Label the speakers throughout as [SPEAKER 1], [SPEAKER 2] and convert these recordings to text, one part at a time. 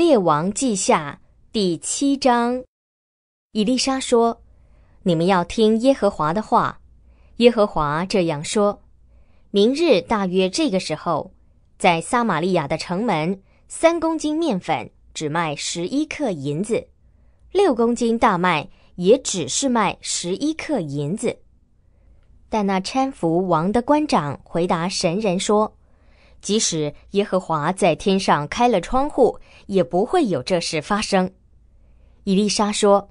[SPEAKER 1] 列王记下第七章，以丽莎说：“你们要听耶和华的话。耶和华这样说：明日大约这个时候，在撒玛利亚的城门，三公斤面粉只卖十一克银子，六公斤大麦也只是卖十一克银子。但那搀扶王的官长回答神人说。”即使耶和华在天上开了窗户，也不会有这事发生。以丽莎说：“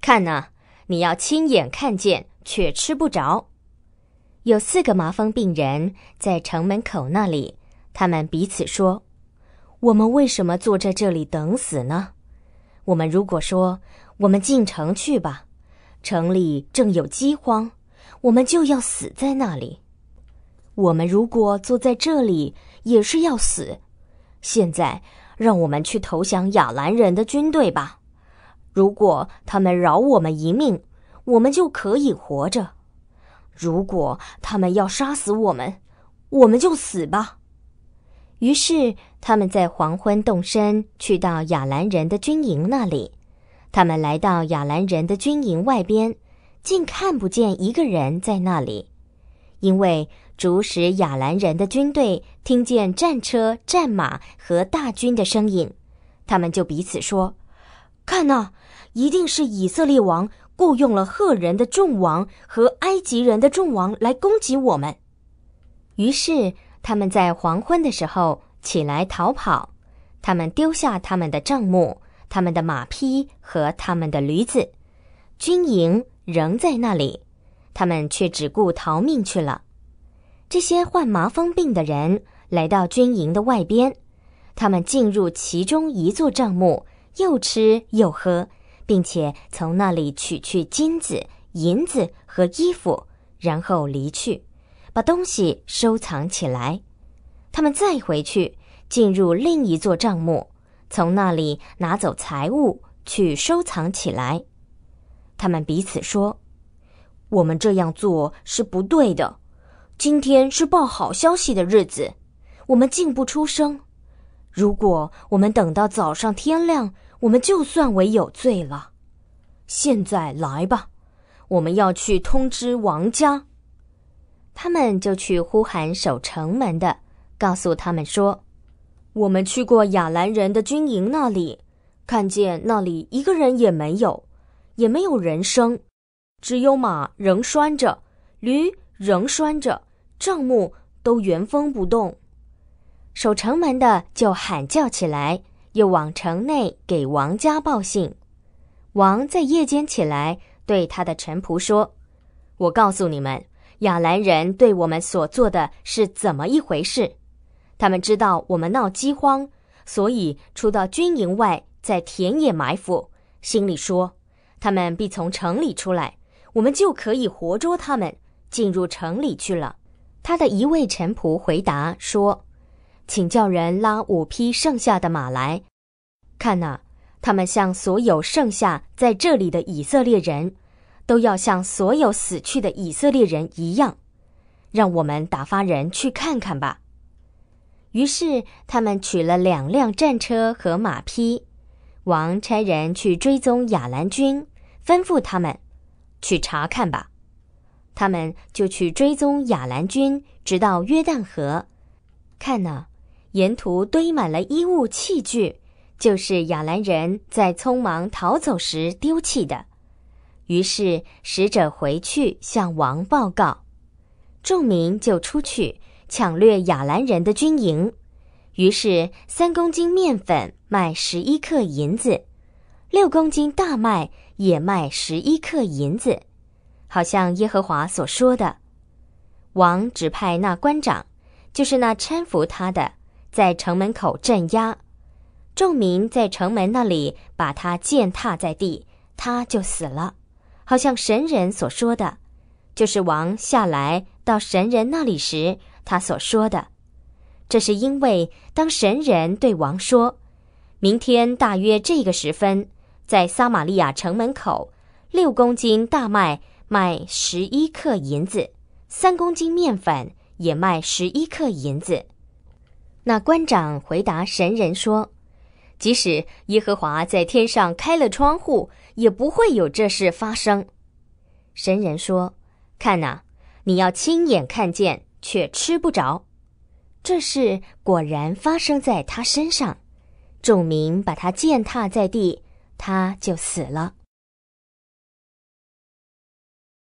[SPEAKER 1] 看呐，你要亲眼看见，却吃不着。”有四个麻风病人在城门口那里，他们彼此说：“我们为什么坐在这里等死呢？我们如果说我们进城去吧，城里正有饥荒，我们就要死在那里。我们如果坐在这里，”也是要死，现在让我们去投降亚兰人的军队吧。如果他们饶我们一命，我们就可以活着；如果他们要杀死我们，我们就死吧。于是他们在黄昏动身，去到亚兰人的军营那里。他们来到亚兰人的军营外边，竟看不见一个人在那里，因为。主使亚兰人的军队听见战车、战马和大军的声音，他们就彼此说：“看呐，一定是以色列王雇佣了赫人的众王和埃及人的众王来攻击我们。”于是他们在黄昏的时候起来逃跑，他们丢下他们的帐幕、他们的马匹和他们的驴子，军营仍在那里，他们却只顾逃命去了。这些患麻风病的人来到军营的外边，他们进入其中一座帐幕，又吃又喝，并且从那里取去金子、银子和衣服，然后离去，把东西收藏起来。他们再回去，进入另一座帐幕，从那里拿走财物去收藏起来。他们彼此说：“我们这样做是不对的。”今天是报好消息的日子，我们竟不出声。如果我们等到早上天亮，我们就算为有罪了。现在来吧，我们要去通知王家，他们就去呼喊守城门的，告诉他们说，我们去过亚兰人的军营那里，看见那里一个人也没有，也没有人声，只有马仍拴着，驴仍拴着。帐目都原封不动，守城门的就喊叫起来，又往城内给王家报信。王在夜间起来，对他的臣仆说：“我告诉你们，亚兰人对我们所做的是怎么一回事？他们知道我们闹饥荒，所以出到军营外，在田野埋伏，心里说：他们必从城里出来，我们就可以活捉他们，进入城里去了。”他的一位臣仆回答说：“请叫人拉五匹剩下的马来，看呐，他们像所有剩下在这里的以色列人，都要像所有死去的以色列人一样。让我们打发人去看看吧。”于是他们取了两辆战车和马匹，王差人去追踪亚兰军，吩咐他们去查看吧。他们就去追踪亚兰军，直到约旦河。看呐，沿途堆满了衣物器具，就是亚兰人在匆忙逃走时丢弃的。于是使者回去向王报告，众民就出去抢掠亚兰人的军营。于是三公斤面粉卖十一克银子，六公斤大麦也卖十一克银子。好像耶和华所说的，王指派那官长，就是那搀扶他的，在城门口镇压，众民在城门那里把他践踏在地，他就死了。好像神人所说的，就是王下来到神人那里时他所说的。这是因为当神人对王说，明天大约这个时分，在撒玛利亚城门口六公斤大麦。卖十一克银子，三公斤面粉也卖十一克银子。那官长回答神人说：“即使耶和华在天上开了窗户，也不会有这事发生。”神人说：“看呐，你要亲眼看见，却吃不着。”这事果然发生在他身上，众民把他践踏在地，他就死了。